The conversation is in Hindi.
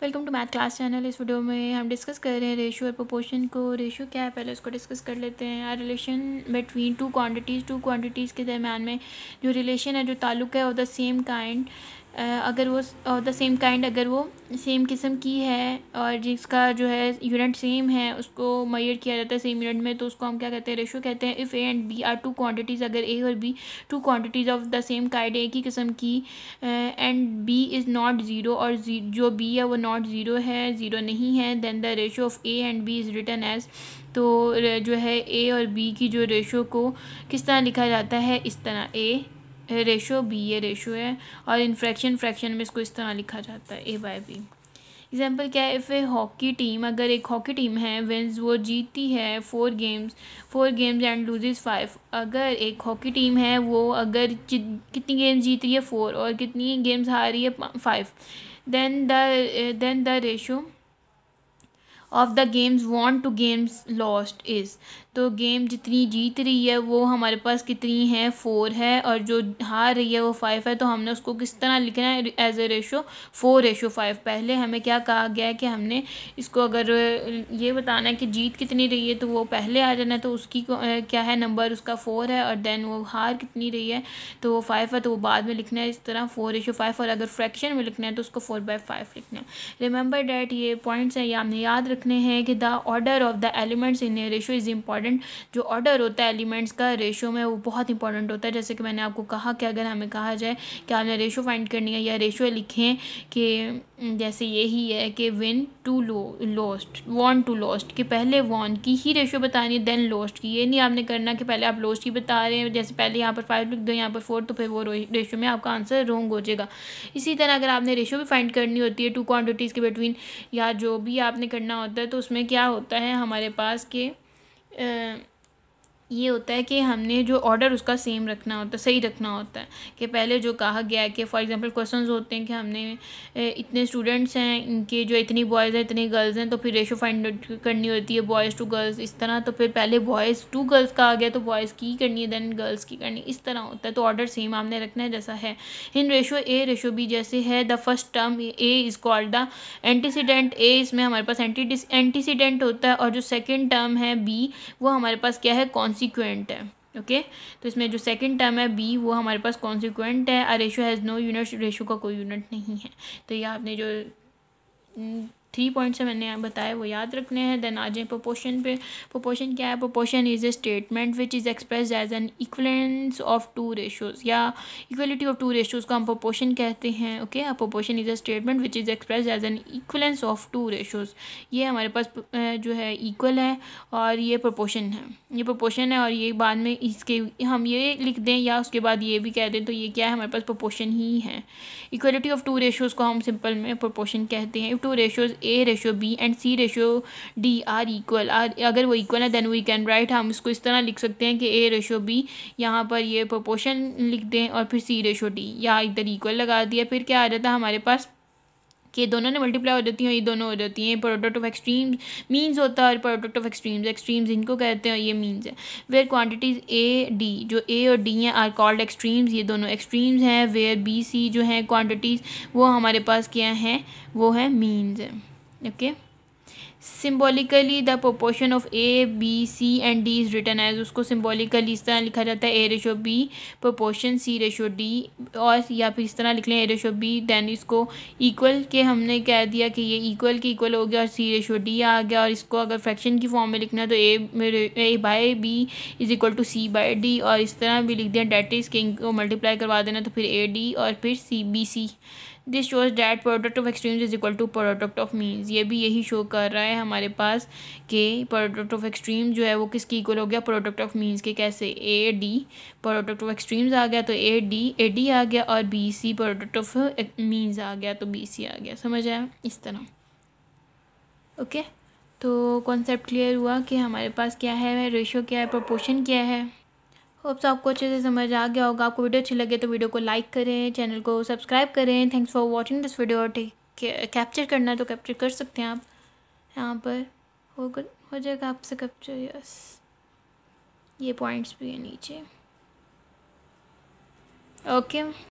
Welcome to math class channel इस वीडियो में हम डिस्कस कर रहे हैं रेशो और प्रोपोर्शन को रेशियो क्या है पहले उसको डिस्कस कर लेते हैं are relation between two quantities two quantities के दरम्यान में जो रिलेशन है जो ताल्लुक है ऑफ द सेम काइंड अगर वो द सेम काइंड अगर वो सेम किस्म की है और जिसका जो है यूनिट सेम है उसको मैयर किया जाता है सेम यूनिट में तो उसको हम क्या कहते हैं रेशो कहते हैं if A and B are two quantities अगर ए और B two quantities of the same kind एक ही किस्म की and B is not zero और जो बी है वो नॉट ज़ीरो है ज़ीरो नहीं है then the ratio of A and B is written as तो जो है ए और बी की जो रेशो को किस तरह लिखा जाता है इस तरह ए रेशो बी ये रेशो है और इन्फ्रैक्शन फ्रैक्शन में इसको इस तरह लिखा जाता है ए बाय बी एग्जाम्पल क्या है इफ़ ए हॉकी टीम अगर एक हॉकी टीम है वेंस वो जीती है four games four games and loses five अगर एक हॉकी टीम है वो अगर कितनी गेम्स जीत रही है फोर और कितनी गेम्स हार रही है five then the then the ratio of the games won to games lost is तो गेम जितनी जीत रही है वो हमारे पास कितनी है फोर है और जो हार रही है वो फाइव है तो हमने उसको किस तरह लिखना है as a ratio four ratio five पहले हमें क्या कहा गया है कि हमने इसको अगर ये बताना है कि जीत कितनी रही है तो वो पहले आ जाना है तो उसकी क्या है नंबर उसका फ़ोर है और देन वो हार कितनी रही है तो वो फाइव है तो वो बाद में लिखना है इस तरह फोर रेशो फाइव और अगर फ्रैक्शन में लिखना है तो उसको फोर बाई फाइव लिखना है रिमेंबर डैट ये पॉइंट्स हैं ये आपने याद रख रखने हैं कि the order of the elements in a ratio is important जो ऑर्डर होता है एलिमेंट्स का रेशो में वो बहुत इंपॉर्टेंट होता है जैसे कि मैंने आपको कहा कि अगर हमें कहा जाए कि आपने रेशो फाइंड करनी है या रेशो लिखें कि जैसे यही है कि विन टू लो लॉस्ट वॉन टू लॉस्ट कि पहले वॉन की ही रेशो बतानी है देन लॉस्ट की ये नहीं आपने करना कि पहले आप लॉस्ट की बता रहे हैं जैसे पहले यहाँ पर फाइव लिख दो यहाँ पर फोर तो फिर वो रेशो में आपका आंसर रोंग हो जाएगा इसी तरह अगर आपने रेशो भी फाइंड करनी होती है टू क्वान्टिटीज़ के बिटवीन या जो भी आपने करना होता है तो उसमें क्या होता है हमारे पास कि ये होता है कि हमने जो ऑर्डर उसका सेम रखना होता है सही रखना होता है कि पहले जो कहा गया है कि फॉर एग्जांपल क्वेश्चंस होते हैं कि हमने इतने स्टूडेंट्स हैं इनके जो इतनी बॉयज़ हैं इतनी गर्ल्स हैं तो फिर रेशो फाइंड करनी होती है बॉयज़ टू गर्ल्स इस तरह तो फिर पहले बॉयज़ टू गर्ल्स का आ गया तो बॉयज़ की करनी है दैन गर्ल्स की करनी इस तरह होता है तो ऑर्डर सेम आपने रखना है जैसा है in ratio A ratio B जैसे है the first term A is called the antecedent A इसमें हमारे पास एंटी एंटीसीडेंट होता है और जो सेकेंड टर्म है बी वो हमारे पास क्या है कौन कॉन्सिक्वेंट है ओके okay? तो इसमें जो सेकंड टर्म है बी वो हमारे पास कॉन्सिक्वेंट है a ratio has no unit ratio का कोई यूनिट नहीं है तो ये आपने जो थ्री पॉइंट्स मैंने बताया वो याद रखने हैं देन आ जाए प्रोपोर्शन पे प्रोपोर्शन क्या है proportion is a statement which is express as an equivalence of two ratios या इक्वलिटी ऑफ टू रेशोज़ को हम प्रोपोर्शन कहते हैं okay proportion is a statement which is express as an equivalence of two ratios ये हमारे पास जो है इक्वल है और ये प्रोपोर्शन है ये प्रोपोर्शन है और ये बाद में इसके हम ये लिख दें या उसके बाद ये भी कह दें तो ये क्या है हमारे पास प्रोपोर्शन ही है इक्वलिटी ऑफ टू रेशोज़ को हम सिंपल में प्रोपोर्शन कहते हैं two ratios A ratio B and C ratio D are equal are अगर वो इक्वल है देन वी कैन राइट हम इसको इस तरह लिख सकते हैं कि ए रेशो बी यहाँ पर ये प्रोपोर्शन लिख दें और फिर सी रेशो डी यहाँ इधर इक्वल लगा दिया फिर क्या आ जाता है हमारे पास कि दोनों ने मल्टीप्लाई हो जाती हैं ये दोनों हो जाती हैं प्रोडक्ट ऑफ एक्सट्रीम मीन्स होता है और प्रोडक्ट ऑफ एक्सट्रीम्स एक्सट्रीम्स इनको कहते हैं ये मीन्स है वेयर क्वांटिटीज़ ए डी जो ए और डी हैं आर कॉल्ड एक्सट्रीम्स ये दोनों एक्सट्रीम्स हैं वेयर बी सी जो हैं क्वांटिटीज़ वो हमारे पास क्या हैं वो है मीन्स है okay symbolically the proportion of A B C and D is written as उसको सिम्बोलिकली इस तरह लिखा जाता है A ratio B proportion C ratio D और या फिर इस तरह लिख लें ए रेशो बी दैन इसको इक्वल के हमने कह दिया कि ये इक्वल के इक्वल हो गया और सी रेशो डी आ गया और इसको अगर फ्रैक्शन की फॉर्म में लिखना है तो A by B is equal to C by D और इस तरह भी लिख दिया डेट किंग को मल्टीप्लाई करवा देना तो फिर ए डी और फिर C B C this shows that product of extremes is equal to product of means ये भी यही शो कर रहा है हमारे पास कि प्रोडक्ट ऑफ एक्सट्रीम जो है वो किसकी इक्वल हो गया प्रोडक्ट ऑफ मीन्स के कैसे A D product of extremes आ गया तो ए डी ए डी आ गया और B C product of means आ गया तो बी सी आ गया समझ आया इस तरह ओके okay? तो कॉन्सेप्ट क्लियर हुआ कि हमारे पास क्या है रेशो क्या है प्रोपोर्शन क्या है होप्स आपको अच्छे से समझ आ गया होगा आपको वीडियो अच्छी लगे तो वीडियो को लाइक करें चैनल को सब्सक्राइब करें thanks for watching this video और कैप्चर करना है तो कैप्चर कर सकते हैं आप यहाँ पर हो हो जाएगा आपसे कैप्चर यस ये पॉइंट्स भी है नीचे ओके